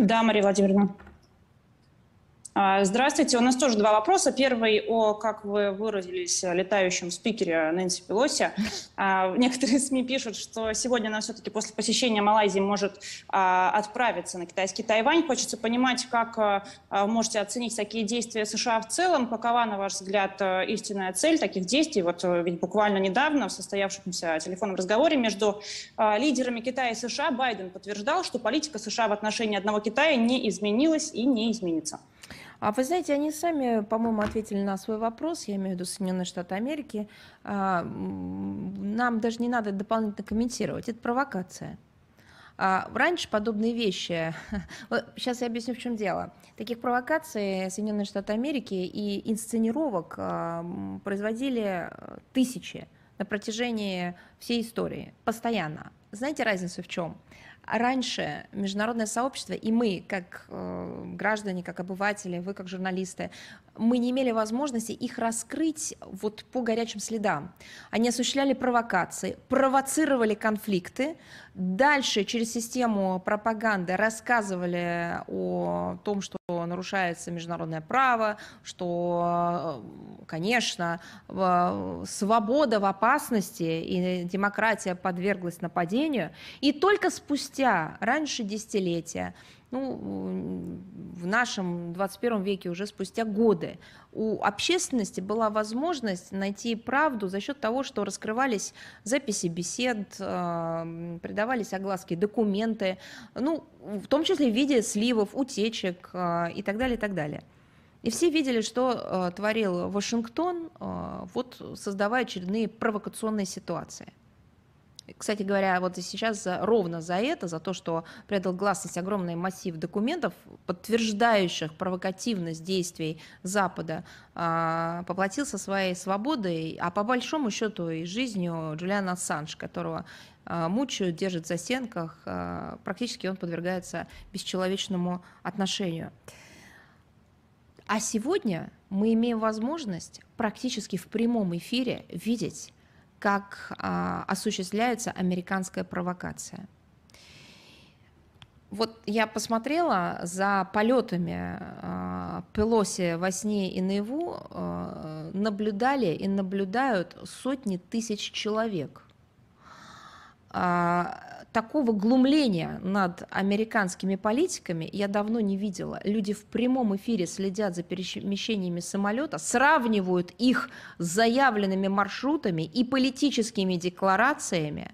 Да, Мария Владимировна. А, здравствуйте. У нас тоже два вопроса. Первый о, как вы выразились, э, летающем спикере Нэнси Пелоси. А, некоторые СМИ пишут, что сегодня она все-таки после посещения Малайзии может а, отправиться на китайский Тайвань. Хочется понимать, как э, э, можете оценить такие действия США в целом. Какова, на ваш взгляд, истинная цель таких действий? Вот ведь буквально недавно в состоявшемся телефонном разговоре между лидерами Китая и США Байден подтверждал, что политика США в отношении одного Китая не изменилась и не изменится. А вы знаете, они сами, по-моему, ответили на свой вопрос, я имею в виду Соединенные Штаты Америки. А, нам даже не надо дополнительно комментировать, это провокация. А раньше подобные вещи, сейчас я объясню, в чем дело. Таких провокаций Соединенные Штаты Америки и инсценировок а, производили э, тысячи на протяжении всей истории, постоянно знаете разницу в чем? Раньше международное сообщество и мы, как э, граждане, как обыватели, вы как журналисты, мы не имели возможности их раскрыть вот по горячим следам. Они осуществляли провокации, провоцировали конфликты, Дальше через систему пропаганды рассказывали о том, что нарушается международное право, что, э, конечно, свобода в опасности и демократия подверглась нападению. И только спустя, раньше десятилетия, ну, в нашем 21 веке уже спустя годы у общественности была возможность найти правду за счет того, что раскрывались записи бесед, э, придавались огласки документы, ну, в том числе в виде сливов, утечек э, и так далее, и так далее. И все видели, что э, творил Вашингтон, вот создавая очередные провокационные ситуации. Кстати говоря, вот и сейчас ровно за это, за то, что предал гласность огромный массив документов, подтверждающих провокативность действий Запада, а, поплатился своей свободой, а по большому счету и жизнью Джулиана Ассанж, которого а, мучают, держат за стенках, а, практически он подвергается бесчеловечному отношению. А сегодня мы имеем возможность практически в прямом эфире видеть как а, осуществляется американская провокация. Вот я посмотрела за полетами а, Пелоси во сне и наяву, а, наблюдали и наблюдают сотни тысяч человек. А, такого глумления над американскими политиками я давно не видела. Люди в прямом эфире следят за перемещениями самолета, сравнивают их с заявленными маршрутами и политическими декларациями,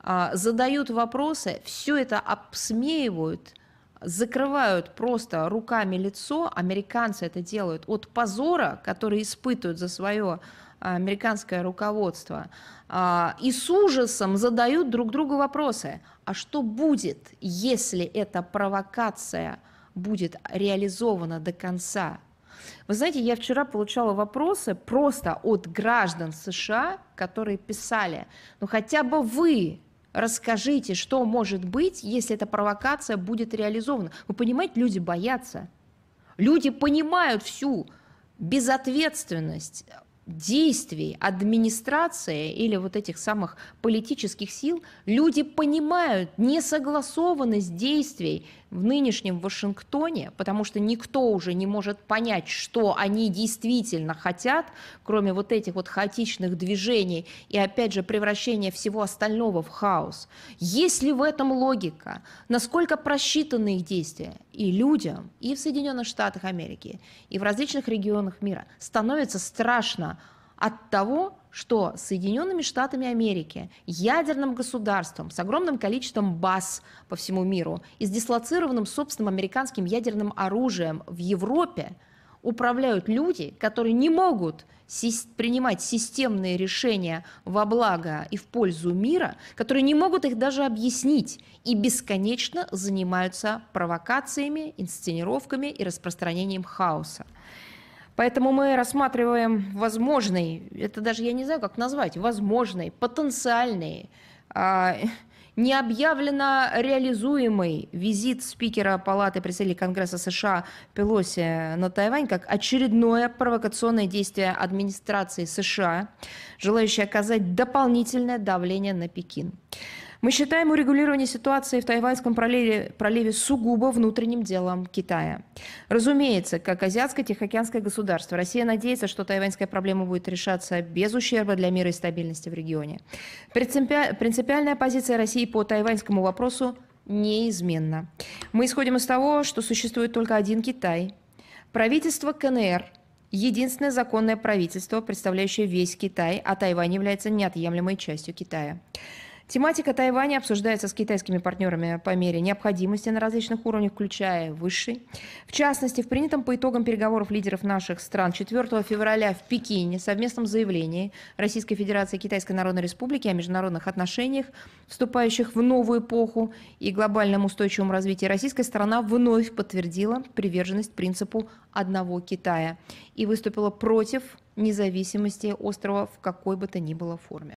а, задают вопросы, все это обсмеивают, закрывают просто руками лицо. Американцы это делают от позора, который испытывают за свое американское руководство, а, и с ужасом задают друг другу вопросы. А что будет, если эта провокация будет реализована до конца? Вы знаете, я вчера получала вопросы просто от граждан США, которые писали, ну хотя бы вы расскажите, что может быть, если эта провокация будет реализована. Вы понимаете, люди боятся. Люди понимают всю безответственность действий администрации или вот этих самых политических сил люди понимают несогласованность действий в нынешнем Вашингтоне, потому что никто уже не может понять, что они действительно хотят, кроме вот этих вот хаотичных движений и, опять же, превращения всего остального в хаос. Есть ли в этом логика? Насколько просчитаны их действия? И людям, и в Соединенных Штатах Америки, и в различных регионах мира становится страшно от того, что Соединенными Штатами Америки, ядерным государством с огромным количеством баз по всему миру и с дислоцированным собственным американским ядерным оружием в Европе управляют люди, которые не могут принимать системные решения во благо и в пользу мира, которые не могут их даже объяснить и бесконечно занимаются провокациями, инсценировками и распространением хаоса. Поэтому мы рассматриваем возможный, это даже я не знаю, как назвать, возможный, потенциальный, а, необъявленно реализуемый визит спикера Палаты представителей Конгресса США Пелоси на Тайвань как очередное провокационное действие администрации США, желающее оказать дополнительное давление на Пекин. Мы считаем урегулирование ситуации в Тайваньском проливе, проливе сугубо внутренним делом Китая. Разумеется, как азиатское тихоокеанское государство, Россия надеется, что тайваньская проблема будет решаться без ущерба для мира и стабильности в регионе. Принципи... Принципиальная позиция России по тайваньскому вопросу неизменна. Мы исходим из того, что существует только один Китай. Правительство КНР – единственное законное правительство, представляющее весь Китай, а Тайвань является неотъемлемой частью Китая. Тематика Тайваня обсуждается с китайскими партнерами по мере необходимости на различных уровнях, включая высший. В частности, в принятом по итогам переговоров лидеров наших стран 4 февраля в Пекине совместном заявлении Российской Федерации и Китайской Народной Республики о международных отношениях, вступающих в новую эпоху и глобальном устойчивом развитии, российская сторона вновь подтвердила приверженность принципу одного Китая и выступила против независимости острова в какой бы то ни было форме.